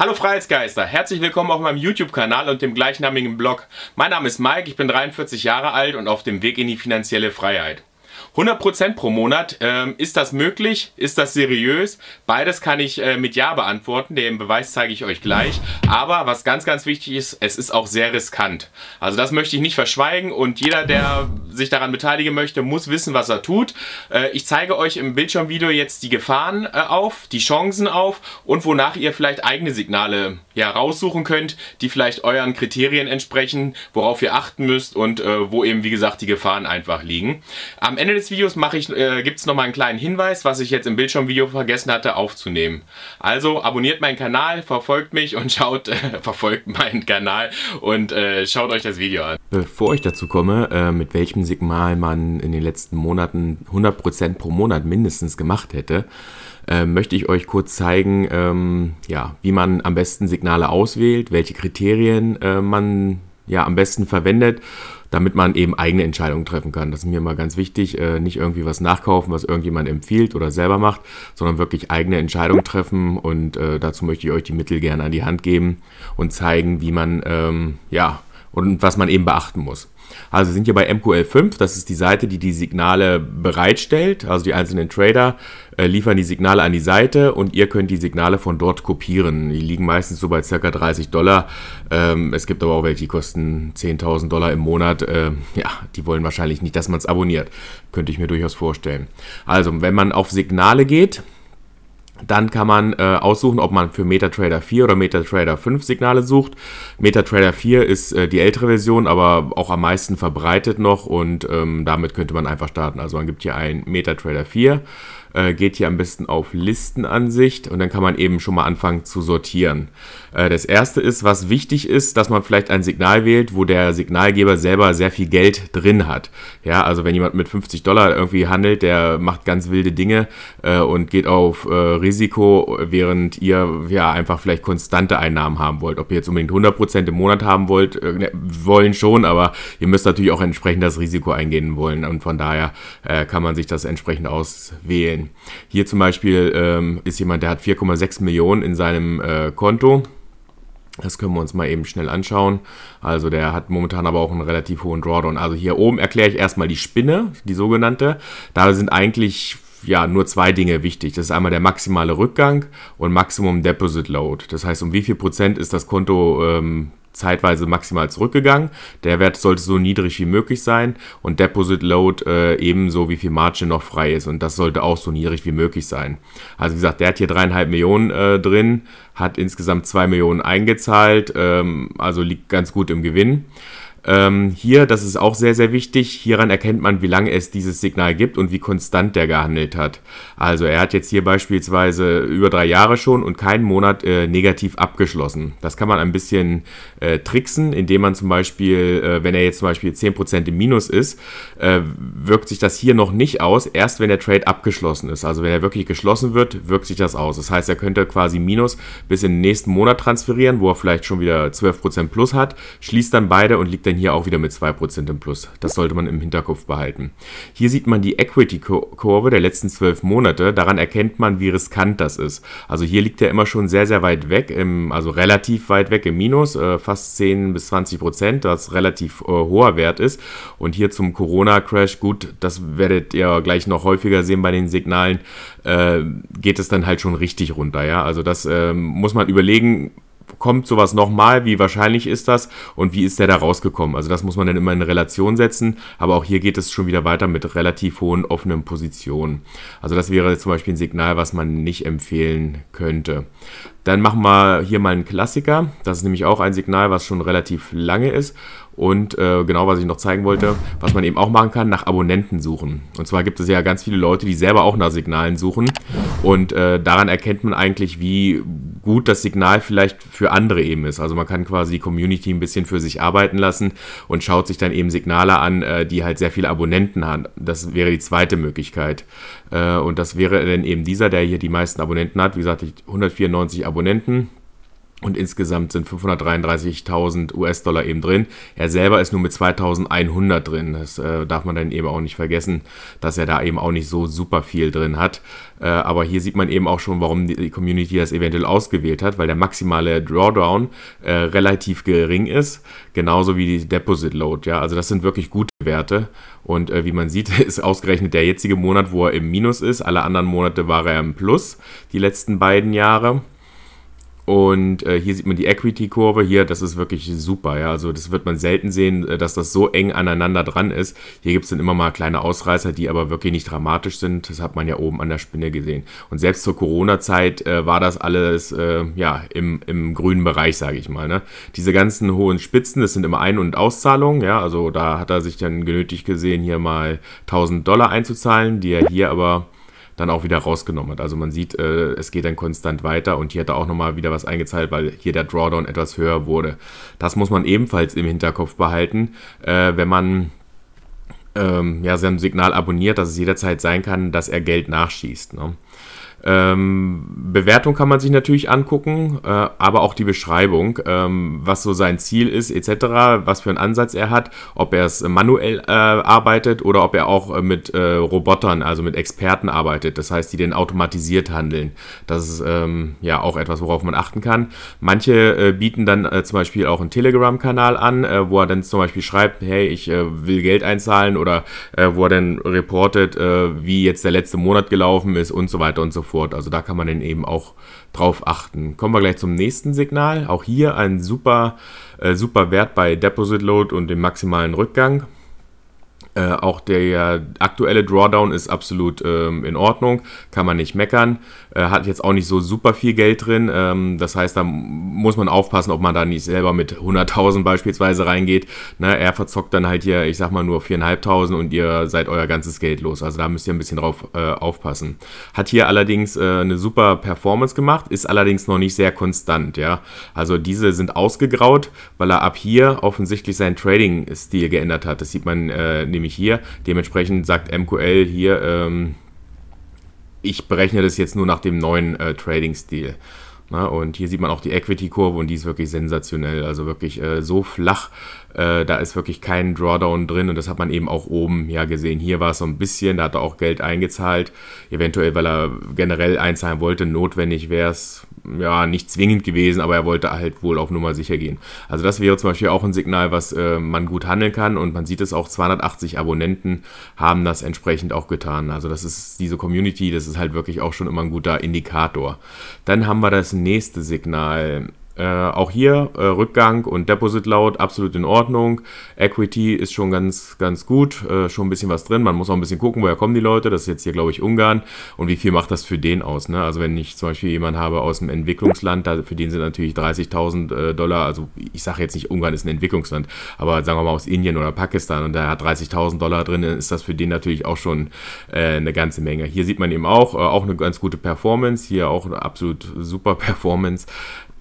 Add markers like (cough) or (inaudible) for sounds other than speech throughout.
Hallo Freiheitsgeister, herzlich willkommen auf meinem YouTube-Kanal und dem gleichnamigen Blog. Mein Name ist Mike, ich bin 43 Jahre alt und auf dem Weg in die finanzielle Freiheit. 100% pro Monat, ähm, ist das möglich? Ist das seriös? Beides kann ich äh, mit Ja beantworten, den Beweis zeige ich euch gleich. Aber was ganz, ganz wichtig ist, es ist auch sehr riskant. Also das möchte ich nicht verschweigen und jeder, der sich daran beteiligen möchte, muss wissen, was er tut. Äh, ich zeige euch im Bildschirmvideo jetzt die Gefahren äh, auf, die Chancen auf und wonach ihr vielleicht eigene Signale ja, raussuchen könnt, die vielleicht euren Kriterien entsprechen, worauf ihr achten müsst und äh, wo eben, wie gesagt, die Gefahren einfach liegen. Am Ende des des Videos mache ich, äh, gibt es nochmal einen kleinen Hinweis, was ich jetzt im Bildschirmvideo vergessen hatte aufzunehmen. Also abonniert meinen Kanal, verfolgt mich und schaut, äh, (laughs) verfolgt meinen Kanal und äh, schaut euch das Video an. Bevor ich dazu komme, äh, mit welchem Signal man in den letzten Monaten 100% pro Monat mindestens gemacht hätte, äh, möchte ich euch kurz zeigen, ähm, ja, wie man am besten Signale auswählt, welche Kriterien äh, man ja am besten verwendet damit man eben eigene Entscheidungen treffen kann. Das ist mir mal ganz wichtig, äh, nicht irgendwie was nachkaufen, was irgendjemand empfiehlt oder selber macht, sondern wirklich eigene Entscheidungen treffen und äh, dazu möchte ich euch die Mittel gerne an die Hand geben und zeigen, wie man, ähm, ja, und was man eben beachten muss. Also wir sind hier bei MQL5, das ist die Seite, die die Signale bereitstellt. Also die einzelnen Trader äh, liefern die Signale an die Seite und ihr könnt die Signale von dort kopieren. Die liegen meistens so bei circa 30 Dollar. Ähm, es gibt aber auch welche, die kosten 10.000 Dollar im Monat. Äh, ja, die wollen wahrscheinlich nicht, dass man es abonniert. Könnte ich mir durchaus vorstellen. Also, wenn man auf Signale geht, dann kann man äh, aussuchen, ob man für MetaTrader 4 oder MetaTrader 5 Signale sucht. MetaTrader 4 ist äh, die ältere Version, aber auch am meisten verbreitet noch und ähm, damit könnte man einfach starten. Also man gibt hier ein MetaTrader 4 äh, geht hier am besten auf Listenansicht und dann kann man eben schon mal anfangen zu sortieren. Äh, das erste ist, was wichtig ist, dass man vielleicht ein Signal wählt, wo der Signalgeber selber sehr viel Geld drin hat. Ja, also wenn jemand mit 50 Dollar irgendwie handelt, der macht ganz wilde Dinge äh, und geht auf äh, Risiko, während ihr ja einfach vielleicht konstante Einnahmen haben wollt. Ob ihr jetzt unbedingt 100% im Monat haben wollt, äh, ne, wollen schon, aber ihr müsst natürlich auch entsprechend das Risiko eingehen wollen und von daher äh, kann man sich das entsprechend auswählen sehen. Hier zum Beispiel ähm, ist jemand, der hat 4,6 Millionen in seinem äh, Konto. Das können wir uns mal eben schnell anschauen. Also der hat momentan aber auch einen relativ hohen Drawdown. Also hier oben erkläre ich erstmal die Spinne, die sogenannte. Da sind eigentlich ja, nur zwei Dinge wichtig. Das ist einmal der maximale Rückgang und Maximum Deposit Load. Das heißt, um wie viel Prozent ist das Konto ähm, zeitweise maximal zurückgegangen. Der Wert sollte so niedrig wie möglich sein und Deposit Load äh, ebenso wie viel Margin noch frei ist und das sollte auch so niedrig wie möglich sein. Also wie gesagt, der hat hier dreieinhalb Millionen äh, drin, hat insgesamt zwei Millionen eingezahlt, ähm, also liegt ganz gut im Gewinn. Ähm, hier, das ist auch sehr, sehr wichtig, hieran erkennt man, wie lange es dieses Signal gibt und wie konstant der gehandelt hat. Also er hat jetzt hier beispielsweise über drei Jahre schon und keinen Monat äh, negativ abgeschlossen. Das kann man ein bisschen äh, tricksen, indem man zum Beispiel, äh, wenn er jetzt zum Beispiel 10% im Minus ist, äh, wirkt sich das hier noch nicht aus, erst wenn der Trade abgeschlossen ist. Also wenn er wirklich geschlossen wird, wirkt sich das aus. Das heißt, er könnte quasi Minus bis in den nächsten Monat transferieren, wo er vielleicht schon wieder 12% plus hat, schließt dann beide und liegt dann denn hier auch wieder mit 2% im Plus. Das sollte man im Hinterkopf behalten. Hier sieht man die Equity-Kurve der letzten 12 Monate. Daran erkennt man, wie riskant das ist. Also hier liegt er immer schon sehr, sehr weit weg, im, also relativ weit weg im Minus, äh, fast 10 bis 20%, was relativ äh, hoher Wert ist. Und hier zum Corona-Crash, gut, das werdet ihr gleich noch häufiger sehen bei den Signalen, äh, geht es dann halt schon richtig runter. Ja? Also das ähm, muss man überlegen, kommt sowas nochmal? Wie wahrscheinlich ist das? Und wie ist der da rausgekommen? Also das muss man dann immer in Relation setzen. Aber auch hier geht es schon wieder weiter mit relativ hohen offenen Positionen. Also das wäre zum Beispiel ein Signal, was man nicht empfehlen könnte. Dann machen wir hier mal einen Klassiker. Das ist nämlich auch ein Signal, was schon relativ lange ist. Und äh, genau, was ich noch zeigen wollte, was man eben auch machen kann, nach Abonnenten suchen. Und zwar gibt es ja ganz viele Leute, die selber auch nach Signalen suchen. Und äh, daran erkennt man eigentlich, wie gut das Signal vielleicht für andere eben ist. Also man kann quasi die Community ein bisschen für sich arbeiten lassen und schaut sich dann eben Signale an, äh, die halt sehr viele Abonnenten haben. Das wäre die zweite Möglichkeit. Äh, und das wäre dann eben dieser, der hier die meisten Abonnenten hat. Wie gesagt, 194 Abonnenten. Und insgesamt sind 533.000 US-Dollar eben drin. Er selber ist nur mit 2.100 drin. Das äh, darf man dann eben auch nicht vergessen, dass er da eben auch nicht so super viel drin hat. Äh, aber hier sieht man eben auch schon, warum die Community das eventuell ausgewählt hat, weil der maximale Drawdown äh, relativ gering ist, genauso wie die Deposit Load. Ja, also das sind wirklich gute Werte. Und äh, wie man sieht, (laughs) ist ausgerechnet der jetzige Monat, wo er im Minus ist. Alle anderen Monate war er im Plus, die letzten beiden Jahre. Und äh, hier sieht man die Equity-Kurve. Hier, das ist wirklich super. Ja? Also das wird man selten sehen, äh, dass das so eng aneinander dran ist. Hier gibt es dann immer mal kleine Ausreißer, die aber wirklich nicht dramatisch sind. Das hat man ja oben an der Spinne gesehen. Und selbst zur Corona-Zeit äh, war das alles äh, ja, im, im grünen Bereich, sage ich mal. Ne? Diese ganzen hohen Spitzen, das sind immer Ein- und Auszahlungen. Ja? Also da hat er sich dann genötigt gesehen, hier mal 1000 Dollar einzuzahlen, die er hier aber dann auch wieder rausgenommen hat. Also man sieht, äh, es geht dann konstant weiter und hier hat er auch nochmal wieder was eingezahlt, weil hier der Drawdown etwas höher wurde. Das muss man ebenfalls im Hinterkopf behalten, äh, wenn man ähm, ja, sein Signal abonniert, dass es jederzeit sein kann, dass er Geld nachschießt. Ne? Ähm, Bewertung kann man sich natürlich angucken, äh, aber auch die Beschreibung, ähm, was so sein Ziel ist etc., was für einen Ansatz er hat, ob er es manuell äh, arbeitet oder ob er auch äh, mit äh, Robotern, also mit Experten arbeitet, das heißt, die den automatisiert handeln. Das ist ähm, ja auch etwas, worauf man achten kann. Manche äh, bieten dann äh, zum Beispiel auch einen Telegram-Kanal an, wo er dann zum Beispiel schreibt, hey, ich will Geld einzahlen oder wo er dann reportet, wie jetzt der letzte Monat gelaufen ist und so weiter weiter und so fort. Also da kann man dann eben auch drauf achten. Kommen wir gleich zum nächsten Signal. Auch hier ein super, äh, super Wert bei Deposit Load und dem maximalen Rückgang. Äh, auch der aktuelle Drawdown ist absolut ähm, in Ordnung, kann man nicht meckern. Äh, hat jetzt auch nicht so super viel Geld drin. Ähm, das heißt, da muss man aufpassen, ob man da nicht selber mit 100.000 beispielsweise reingeht. Ne, er verzockt dann halt hier, ich sag mal, nur 4.500 und ihr seid euer ganzes Geld los. Also da müsst ihr ein bisschen drauf äh, aufpassen. Hat hier allerdings äh, eine super Performance gemacht, ist allerdings noch nicht sehr konstant. Ja? Also diese sind ausgegraut, weil er ab hier offensichtlich seinen Trading-Stil geändert hat. Das sieht man äh, nämlich nicht hier. Dementsprechend sagt MQL hier, ähm, ich berechne das jetzt nur nach dem neuen äh, Trading-Stil. und hier sieht man auch die Equity-Kurve und die ist wirklich sensationell. Also wirklich äh, so flach, äh, da ist wirklich kein Drawdown drin und das hat man eben auch oben ja gesehen. Hier war es so ein bisschen, da hat er auch Geld eingezahlt. Eventuell, weil er generell einzahlen wollte, notwendig wäre es ja, nicht zwingend gewesen, aber er wollte halt wohl auf Nummer sicher gehen. Also das wäre zum Beispiel auch ein Signal, was äh, man gut handeln kann und man sieht es auch, 280 Abonnenten haben das entsprechend auch getan. Also das ist diese Community, das ist halt wirklich auch schon immer ein guter Indikator. Dann haben wir das nächste Signal, äh, auch hier äh, Rückgang und Deposit laut absolut in Ordnung. Equity ist schon ganz, ganz gut, äh, schon ein bisschen was drin. Man muss auch ein bisschen gucken, woher kommen die Leute. Das ist jetzt hier, glaube ich, Ungarn. Und wie viel macht das für den aus? Ne? Also wenn ich zum Beispiel jemanden habe aus einem Entwicklungsland, da, für den sind natürlich 30.000 äh, Dollar, also ich sage jetzt nicht, Ungarn ist ein Entwicklungsland, aber sagen wir mal aus Indien oder Pakistan und da hat 30.000 Dollar drin, ist das für den natürlich auch schon äh, eine ganze Menge. Hier sieht man eben auch, äh, auch eine ganz gute Performance, hier auch eine absolut super (laughs) Performance.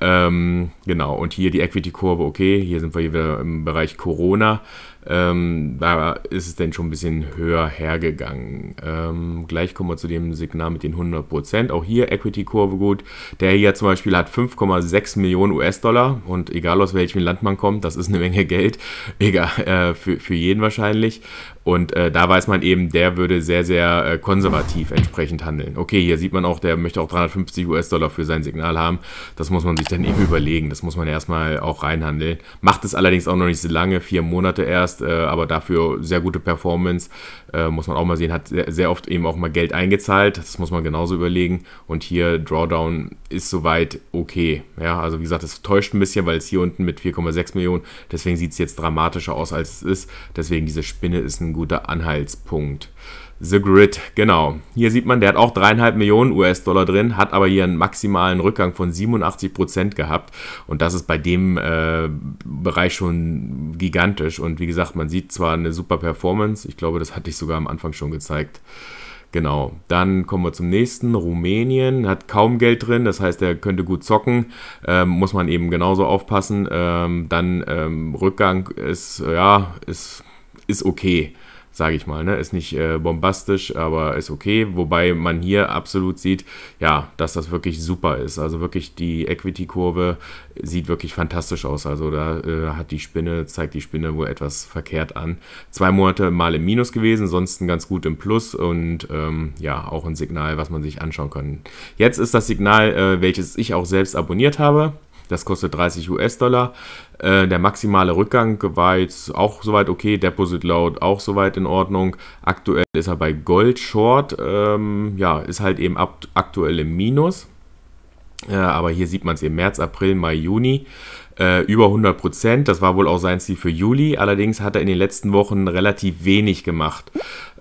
Ähm, genau, und hier die Equity-Kurve, okay, hier sind wir wieder im Bereich Corona. Ähm, da ist es denn schon ein bisschen höher hergegangen. Ähm, gleich kommen wir zu dem Signal mit den 100%. Auch hier Equity-Kurve gut. Der hier zum Beispiel hat 5,6 Millionen US-Dollar und egal aus welchem Land man kommt, das ist eine Menge Geld. (laughs) Egal, äh, für, für jeden wahrscheinlich. Und äh, da weiß man eben, der würde sehr, sehr äh, konservativ entsprechend handeln. Okay, hier sieht man auch, der möchte auch 350 US-Dollar für sein Signal haben. Das muss man sich dann eben überlegen. Das muss man erstmal auch reinhandeln. Macht es allerdings auch noch nicht so lange, vier Monate erst erst, äh, aber dafür sehr gute Performance. Äh, muss man auch mal sehen, hat sehr, sehr, oft eben auch mal Geld eingezahlt. Das muss man genauso überlegen. Und hier Drawdown ist soweit okay. Ja, also wie gesagt, es täuscht ein bisschen, weil es hier unten mit 4,6 Millionen, deswegen sieht es jetzt dramatischer aus, als es ist. Deswegen diese Spinne ist ein guter Anhaltspunkt. The Grid, genau. Hier sieht man, der hat auch 3,5 Millionen US-Dollar drin, hat aber hier einen maximalen Rückgang von 87 Prozent gehabt. Und das ist bei dem äh, Bereich schon gigantisch. Und wie gesagt, man sieht zwar eine super Performance, ich glaube, das hatte ich sogar am Anfang schon gezeigt. Genau, dann kommen wir zum nächsten. Rumänien hat kaum Geld drin, das heißt, er könnte gut zocken. Ähm, muss man eben genauso aufpassen. Ähm, dann ähm, Rückgang ist, ja, ist, ist okay sage ich mal. Ne? Ist nicht äh, bombastisch, aber ist okay. Wobei man hier absolut sieht, ja, dass das wirklich super ist. Also wirklich die Equity-Kurve sieht wirklich fantastisch aus. Also da äh, hat die Spinne, zeigt die Spinne wohl etwas verkehrt an. Zwei Monate mal im Minus gewesen, sonst ganz gut im Plus und ähm, ja, auch ein Signal, was man sich anschauen kann. Jetzt ist das Signal, äh, welches ich auch selbst abonniert habe. Das kostet 30 US-Dollar. Äh, der maximale Rückgang war jetzt auch soweit okay. Deposit Load auch soweit in Ordnung. Aktuell ist er bei Gold Short. Ähm, ja, ist halt eben aktuell im Minus. Ja, äh, aber hier sieht man es im März, April, Mai, Juni. Äh, über 100 Prozent. Das war wohl auch sein Ziel für Juli. Allerdings hat er in den letzten Wochen relativ wenig gemacht.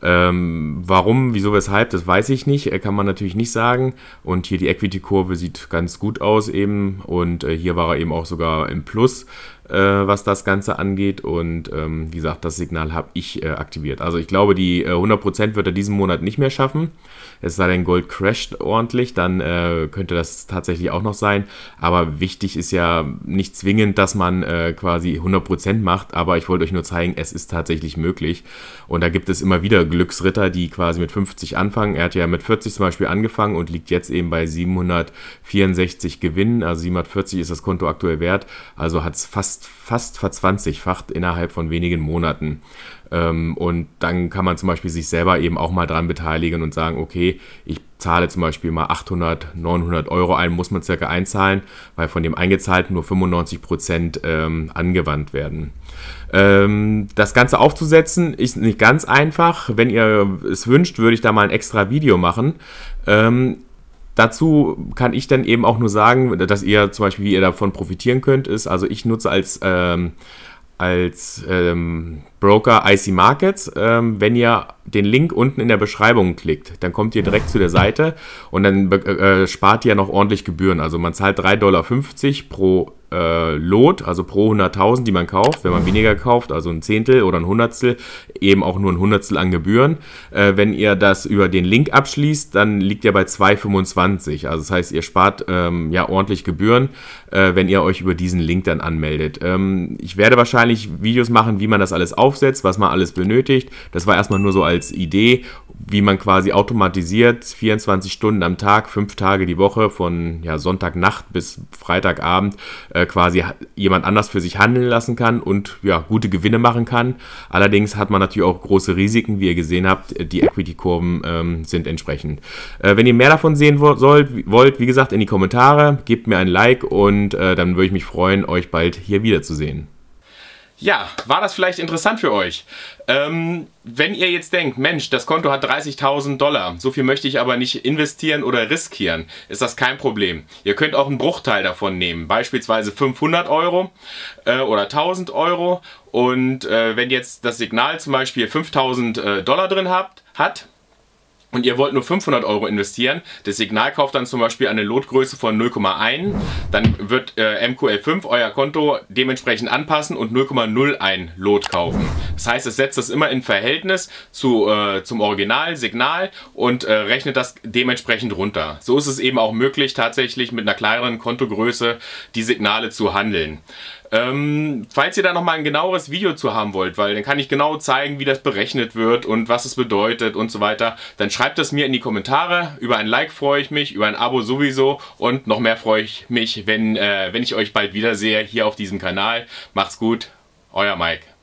Ähm, warum, wieso, weshalb, das weiß ich nicht. Äh, kann man natürlich nicht sagen. Und hier die Equity-Kurve sieht ganz gut aus eben. Und äh, hier war er eben auch sogar im Plus. Äh, was das Ganze angeht. Und ähm, wie gesagt, das Signal habe ich äh, aktiviert. Also ich glaube, die äh, 100% wird er diesen Monat nicht mehr schaffen. Es sei denn, Gold crasht ordentlich, dann äh, könnte das tatsächlich auch noch sein. Aber wichtig ist ja nicht zwingend, dass man äh, quasi 100% macht. Aber ich wollte euch nur zeigen, es ist tatsächlich möglich. Und da gibt es immer wieder Glücksritter, die quasi mit 50 anfangen. Er hat ja mit 40 zum Beispiel angefangen und liegt jetzt eben bei 764 Gewinnen. Also 740 ist das Konto aktuell wert. Also hat es fast jetzt fast verzwanzigfacht innerhalb von wenigen Monaten. Ähm, und dann kann man zum Beispiel sich selber eben auch mal dran beteiligen und sagen, okay, ich zahle zum Beispiel mal 800, 900 Euro ein, muss man circa einzahlen, weil von dem Eingezahlten nur 95 Prozent ähm, angewandt werden. Ähm, das Ganze aufzusetzen ist nicht ganz einfach. Wenn ihr es wünscht, würde ich da mal ein extra Video machen. Ähm, Dazu kann ich dann eben auch nur sagen, dass ihr zum Beispiel, wie ihr davon profitieren könnt, ist, also ich nutze als, ähm, als ähm, Broker IC Markets. Ähm, wenn ihr den Link unten in der Beschreibung klickt, dann kommt ihr direkt zu der Seite und dann äh, äh, spart ihr noch ordentlich Gebühren. Also man zahlt 3,50 Dollar pro äh, Lot, also pro 100.000, die man kauft, wenn man weniger kauft, also ein Zehntel oder ein Hundertstel, eben auch nur ein Hundertstel an Gebühren. Äh, wenn ihr das über den Link abschließt, dann liegt ihr bei 2,25. Also das heißt, ihr spart ähm, ja ordentlich Gebühren, äh, wenn ihr euch über diesen Link dann anmeldet. Ähm, ich werde wahrscheinlich Videos machen, wie man das alles aufsetzt, was man alles benötigt. Das war erstmal nur so als Idee wie man quasi automatisiert 24 Stunden am Tag, fünf Tage die Woche von ja, Sonntagnacht bis Freitagabend äh, quasi jemand anders für sich handeln lassen kann und ja, gute Gewinne machen kann. Allerdings hat man natürlich auch große Risiken, wie ihr gesehen habt. Die Equity-Kurven ähm, sind entsprechend. Äh, wenn ihr mehr davon sehen wo sollt, wollt, wie gesagt, in die Kommentare, gebt mir ein Like und äh, dann würde ich mich freuen, euch bald hier wiederzusehen. Ja, war das vielleicht interessant für euch? Ähm, wenn ihr jetzt denkt, Mensch, das Konto hat 30.000 Dollar, so viel möchte ich aber nicht investieren oder riskieren, ist das kein Problem. Ihr könnt auch einen Bruchteil davon nehmen, beispielsweise 500 Euro äh, oder 1000 Euro. Und äh, wenn jetzt das Signal zum Beispiel 5000 äh, Dollar drin habt, hat, und ihr wollt nur 500 Euro investieren, das Signal kauft dann zum Beispiel eine Lotgröße von 0,1, dann wird äh, MQL5 euer Konto dementsprechend anpassen und 0,01 Lot kaufen. Das heißt, es setzt das immer in Verhältnis zu, äh, zum Original-Signal und äh, rechnet das dementsprechend runter. So ist es eben auch möglich, tatsächlich mit einer kleineren Kontogröße die Signale zu handeln. Ähm, falls ihr da nochmal ein genaueres Video zu haben wollt, weil dann kann ich genau zeigen, wie das berechnet wird und was es bedeutet und so weiter, dann schreibt es mir in die Kommentare. Über ein Like freue ich mich, über ein Abo sowieso und noch mehr freue ich mich, wenn, äh, wenn ich euch bald wiedersehe hier auf diesem Kanal. Macht's gut, euer Mike.